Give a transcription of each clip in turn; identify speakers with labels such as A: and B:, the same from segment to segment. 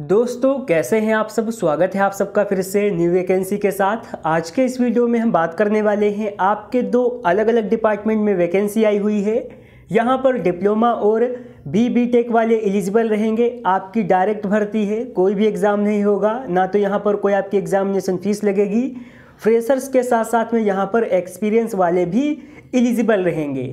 A: दोस्तों कैसे हैं आप सब स्वागत है आप सबका फिर से न्यू वैकेंसी के साथ आज के इस वीडियो में हम बात करने वाले हैं आपके दो अलग अलग डिपार्टमेंट में वैकेंसी आई हुई है यहाँ पर डिप्लोमा और बी बी टेक वाले एलिजिबल रहेंगे आपकी डायरेक्ट भर्ती है कोई भी एग्ज़ाम नहीं होगा ना तो यहाँ पर कोई आपकी एग्ज़ामिनेशन फ़ीस लगेगी फ्रेशर्स के साथ साथ में यहाँ पर एक्सपीरियंस वाले भी एलिजिबल रहेंगे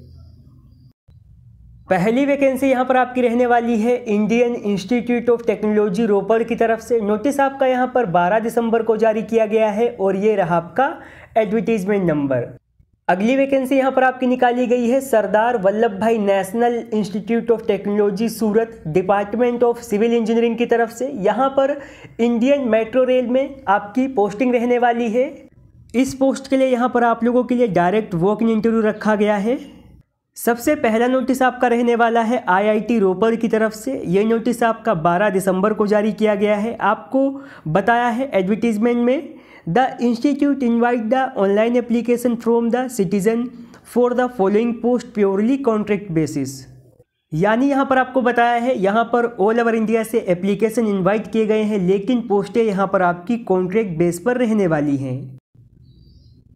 A: पहली वैकेंसी यहाँ पर आपकी रहने वाली है Indian Institute of Technology Ropar की तरफ से नोटिस आपका यहाँ पर 12 दिसंबर को जारी किया गया है और ये रहा आपका एडवर्टीजमेंट नंबर अगली वैकेंसी यहाँ पर आपकी निकाली गई है Sardar Vallabh bhai National Institute of Technology Surat department of civil engineering की तरफ से यहाँ पर इंडियन मेट्रो रेल में आपकी पोस्टिंग रहने वाली है इस पोस्ट के लिए यहाँ पर आप लोगों के लिए डायरेक्ट वॉक इन इंटरव्यू रखा गया है सबसे पहला नोटिस आपका रहने वाला है आईआईटी रोपर की तरफ से ये नोटिस आपका 12 दिसंबर को जारी किया गया है आपको बताया है एडवर्टीजमेंट में the institute invite the online application from the citizen for the following post purely contract basis यानी यहाँ पर आपको बताया है यहाँ पर ऑल ओवर इंडिया से एप्लीकेशन इन्वाइट किए गए हैं लेकिन पोस्टें यहाँ पर आपकी कॉन्ट्रैक्ट बेस पर रहने वाली हैं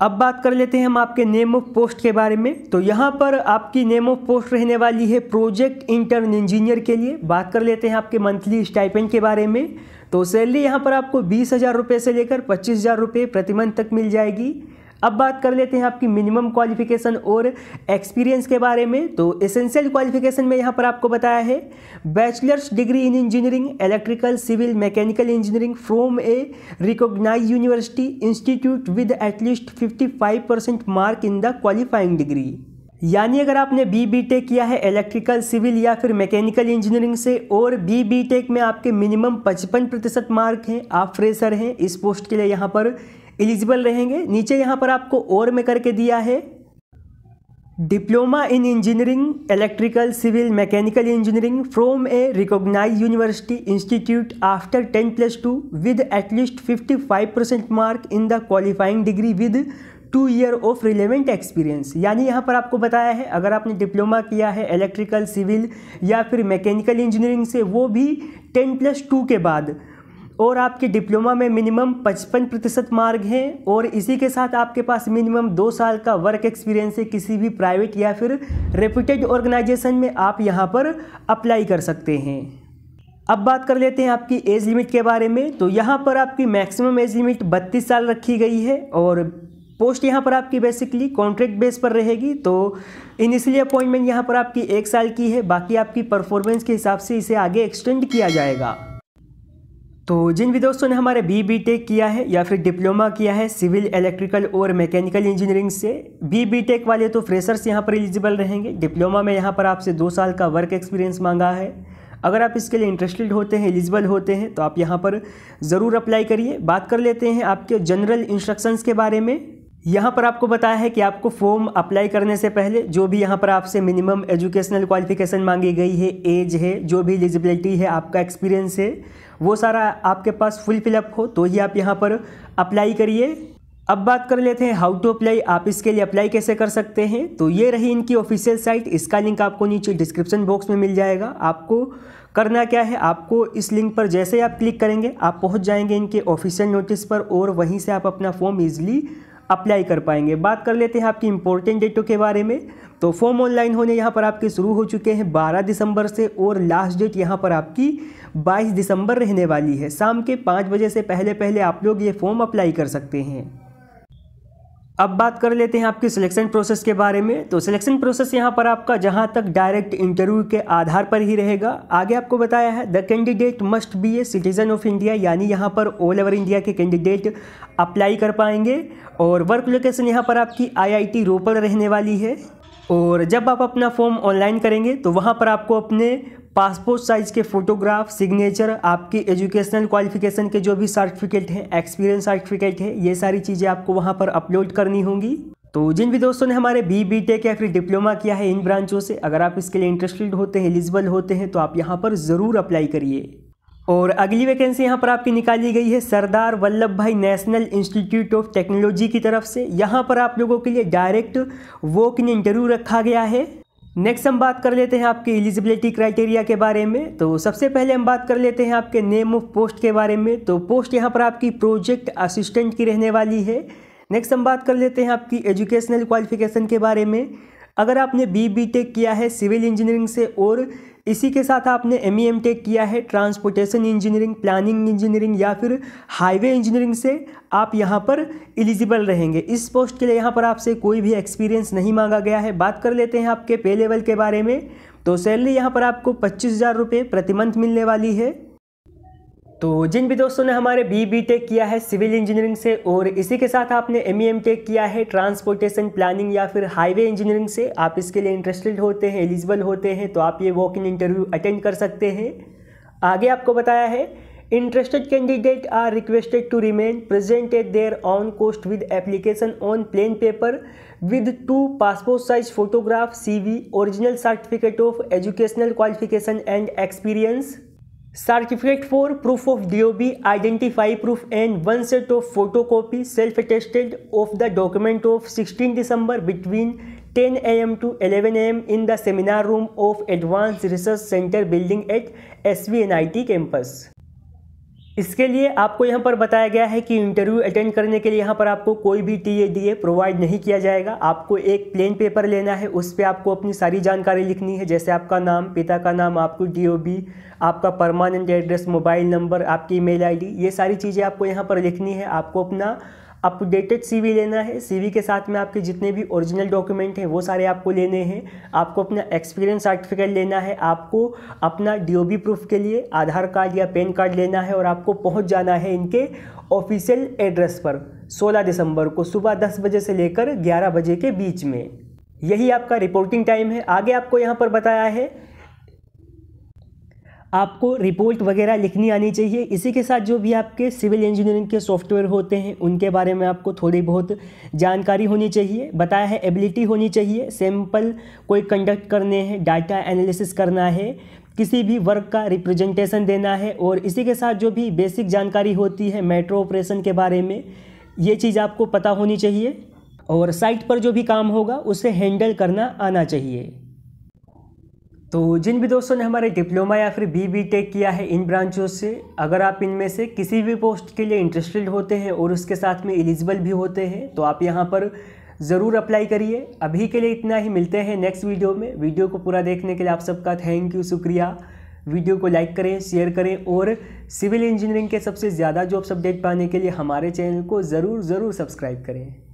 A: अब बात कर लेते हैं हम आपके नेम ऑफ पोस्ट के बारे में तो यहाँ पर आपकी नेम ऑफ पोस्ट रहने वाली है प्रोजेक्ट इंटर्न इंजीनियर के लिए बात कर लेते हैं आपके मंथली स्टाइपेंड के बारे में तो सैलरी यहाँ पर आपको बीस हज़ार रुपये से लेकर पच्चीस हज़ार रुपये प्रतिमंथ तक मिल जाएगी अब बात कर लेते हैं आपकी मिनिमम क्वालिफिकेशन और एक्सपीरियंस के बारे में तो एसेंशियल क्वालिफिकेशन में यहाँ पर आपको बताया है bachelors degree in engineering electrical civil mechanical engineering from a recognise university institute with at least five percent mark in the qualifying degree यानी अगर आपने बी बी टेक किया है इलेक्ट्रिकल सिविल या फिर मैकेनिकल इंजीनियरिंग से और बी बी टेक में आपके मिनिमम 55 प्रतिशत मार्क हैं आप फ्रेशर हैं इस पोस्ट के लिए यहाँ पर एलिजिबल रहेंगे नीचे यहाँ पर आपको और में करके दिया है diploma in engineering electrical civil mechanical engineering from a recognise university institute after ten plus two with at least fifty five percent mark in the qualifying degree with two year of relevant experience यानी यहाँ पर आपको बताया है अगर आपने diploma किया है इलेक्ट्रिकल सिविल या फिर मैकेनिकल इंजीनियरिंग से वो भी टेन प्लस टू के बाद और आपके डिप्लोमा में मिनिमम 55 प्रतिशत मार्ग हैं और इसी के साथ आपके पास मिनिमम दो साल का वर्क एक्सपीरियंस है किसी भी प्राइवेट या फिर रेप्यूटेड ऑर्गेनाइजेशन में आप यहाँ पर अप्लाई कर सकते हैं अब बात कर लेते हैं आपकी एज लिमिट के बारे में तो यहाँ पर आपकी मैक्सिमम एज लिमिट बत्तीस साल रखी गई है और पोस्ट यहाँ पर आपकी बेसिकली कॉन्ट्रैक्ट बेस पर रहेगी तो इनिशियली अपॉइंटमेंट यहाँ पर आपकी एक साल की है बाकी आपकी परफॉर्मेंस के हिसाब से इसे आगे एक्सटेंड किया जाएगा तो जिन भी दोस्तों ने हमारे बी बी टेक किया है या फिर डिप्लोमा किया है सिविल इलेक्ट्रिकल और मैकेनिकल इंजीनियरिंग से बी बी टेक वाले तो फ्रेशर्स यहाँ पर एलिजिबल रहेंगे डिप्लोमा में यहाँ पर आपसे दो साल का वर्क एक्सपीरियंस मांगा है अगर आप इसके लिए इंटरेस्टेड होते हैं एलिजिबल होते हैं तो आप यहाँ पर ज़रूर अप्लाई करिए बात कर लेते हैं आपके जनरल इंस्ट्रक्शंस के बारे में यहाँ पर आपको बताया है कि आपको फॉर्म अप्लाई करने से पहले जो भी यहाँ पर आपसे मिनिमम एजुकेशनल क्वालिफिकेशन मांगी गई है एज है जो भी एलिजिबिलिटी है आपका एक्सपीरियंस है वो सारा आपके पास फुल फिलअप हो तो ही आप यहाँ पर अप्लाई करिए अब बात कर लेते हैं हाउ टू अप्लाई आप इसके लिए अप्लाई कैसे कर सकते हैं तो ये रही इनकी ऑफिशियल साइट इसका लिंक आपको नीचे डिस्क्रिप्शन बॉक्स में मिल जाएगा आपको करना क्या है आपको इस लिंक पर जैसे ही आप क्लिक करेंगे आप पहुंच जाएंगे इनके ऑफिशियल नोटिस पर और वहीं से आप अपना फॉर्म ईजिली अप्लाई कर पाएंगे बात कर लेते हैं आपकी इंपॉर्टेंट डेटों के बारे में तो फॉर्म ऑनलाइन होने यहाँ पर आपके शुरू हो चुके हैं 12 दिसंबर से और लास्ट डेट यहाँ पर आपकी 22 दिसंबर रहने वाली है शाम के पाँच बजे से पहले पहले आप लोग ये फॉर्म अप्लाई कर सकते हैं अब बात कर लेते हैं आपकी सिलेक्शन प्रोसेस के बारे में तो सिलेक्शन प्रोसेस यहाँ पर आपका जहाँ तक डायरेक्ट इंटरव्यू के आधार पर ही रहेगा आगे आपको बताया है the candidate must be a citizen of India यानी यहाँ पर ऑल ओवर इंडिया के कैंडिडेट अप्लाई कर पाएंगे और वर्क लोकेशन यहाँ पर आपकी आई रोपड़ रहने वाली है और जब आप अपना फॉर्म ऑनलाइन करेंगे तो वहाँ पर आपको अपने पासपोर्ट साइज़ के फ़ोटोग्राफ सिग्नेचर आपकी एजुकेशनल क्वालिफिकेशन के जो भी सर्टिफिकेट हैं एक्सपीरियंस सर्टिफिकेट है ये सारी चीज़ें आपको वहाँ पर अपलोड करनी होंगी तो जिन भी दोस्तों ने हमारे बी बी टेक या फिर डिप्लोमा किया है इन ब्रांचों से अगर आप इसके लिए इंटरेस्टेड होते हैं एलिजिबल होते हैं तो आप यहाँ पर ज़रूर अप्लाई करिए और अगली वैकेंसी यहाँ पर आपकी निकाली गई है Sardar Vallabh bhai National Institute of technology की तरफ से यहाँ पर आप लोगों के लिए डायरेक्ट वॉक इन इंटरव्यू रखा गया है नेक्स्ट हम बात कर लेते हैं आपके एलिजिबिलिटी क्राइटेरिया के बारे में तो सबसे पहले हम बात कर लेते हैं आपके नेम ऑफ पोस्ट के बारे में तो पोस्ट यहाँ पर आपकी प्रोजेक्ट असिस्टेंट की रहने वाली है नेक्स्ट हम बात कर लेते हैं आपकी एजुकेशनल क्वालिफिकेशन के बारे में अगर आपने बी बी टेक किया है सिविल इंजीनियरिंग से और इसी के साथ आपने एम ई एम टेक किया है ट्रांसपोर्टेशन इंजीनियरिंग प्लानिंग इंजीनियरिंग या फिर हाईवे इंजीनियरिंग से आप यहाँ पर एलिजिबल रहेंगे इस पोस्ट के लिए यहाँ पर आपसे कोई भी एक्सपीरियंस नहीं मांगा गया है बात कर लेते हैं आपके पे लेवल के बारे में तो सैलरी यहाँ पर आपको पच्चीस हज़ार रुपये प्रति मंथ मिलने वाली है तो जिन भी दोस्तों ने हमारे बी बी टेक किया है सिविल इंजीनियरिंग से और इसी के साथ आपने एम एम ई टेक किया है ट्रांसपोर्टेशन प्लानिंग या फिर हाईवे इंजीनियरिंग से आप इसके लिए इंटरेस्टेड होते हैं एलिजिबल होते हैं तो आप ये वॉक इन इंटरव्यू अटेंड कर सकते हैं आगे आपको बताया है interested candidate are requested to remain presented there on cost with application on plain paper with two passport size photograph C V original certificate of educational qualification and experience Certificate for Proof of DOB Identify Proof and one set of photocopy self-attested of the document of 16 December between 10 am to 11 am in the seminar room of Advanced Research Center building at SVNIT campus. इसके लिए आपको यहाँ पर बताया गया है कि interview attend करने के लिए यहाँ पर आपको कोई भी T A D A provide नहीं किया जाएगा आपको एक प्लेन पेपर लेना है उस पर आपको अपनी सारी जानकारी लिखनी है जैसे आपका नाम पिता का नाम आपको डी ओ बी आपका परमानेंट एड्रेस मोबाइल नंबर आपकी ईमेल आईडी ये सारी चीज़ें आपको यहाँ पर लिखनी है आपको अपना अपडेटेड सीवी लेना है सीवी के साथ में आपके जितने भी ओरिजिनल डॉक्यूमेंट हैं वो सारे आपको लेने हैं आपको अपना एक्सपीरियंस सर्टिफिकेट लेना है आपको अपना डीओबी प्रूफ के लिए आधार कार्ड या पैन कार्ड लेना है और आपको पहुंच जाना है इनके ऑफिशियल एड्रेस पर 16 दिसंबर को सुबह दस बजे से लेकर ग्यारह बजे के बीच में यही आपका रिपोर्टिंग टाइम है आगे आपको यहाँ पर बताया है आपको रिपोर्ट वगैरह लिखनी आनी चाहिए इसी के साथ जो भी आपके सिविल इंजीनियरिंग के सॉफ्टवेयर होते हैं उनके बारे में आपको थोड़ी बहुत जानकारी होनी चाहिए बताया है एबिलिटी होनी चाहिए सैम्पल कोई कंडक्ट करने हैं डाटा एनालिसिस करना है किसी भी वर्क का रिप्रेजेंटेशन देना है और इसी के साथ जो भी बेसिक जानकारी होती है मेट्रो ऑपरेशन के बारे में ये चीज़ आपको पता होनी चाहिए और साइट पर जो भी काम होगा उसे हैंडल करना आना चाहिए तो जिन भी दोस्तों ने हमारे डिप्लोमा या फिर बी बी टेक किया है इन ब्रांचों से अगर आप इनमें से किसी भी पोस्ट के लिए इंटरेस्टेड होते हैं और उसके साथ में एलिजिबल भी होते हैं तो आप यहाँ पर ज़रूर अप्लाई करिए अभी के लिए इतना ही मिलते हैं नेक्स्ट वीडियो में वीडियो को पूरा देखने के लिए आप सबका थैंक यू शुक्रिया वीडियो को लाइक करें शेयर करें और सिविल इंजीनियरिंग के सबसे ज़्यादा जॉब्स अपडेट पाने के लिए हमारे चैनल को ज़रूर ज़रूर सब्सक्राइब करें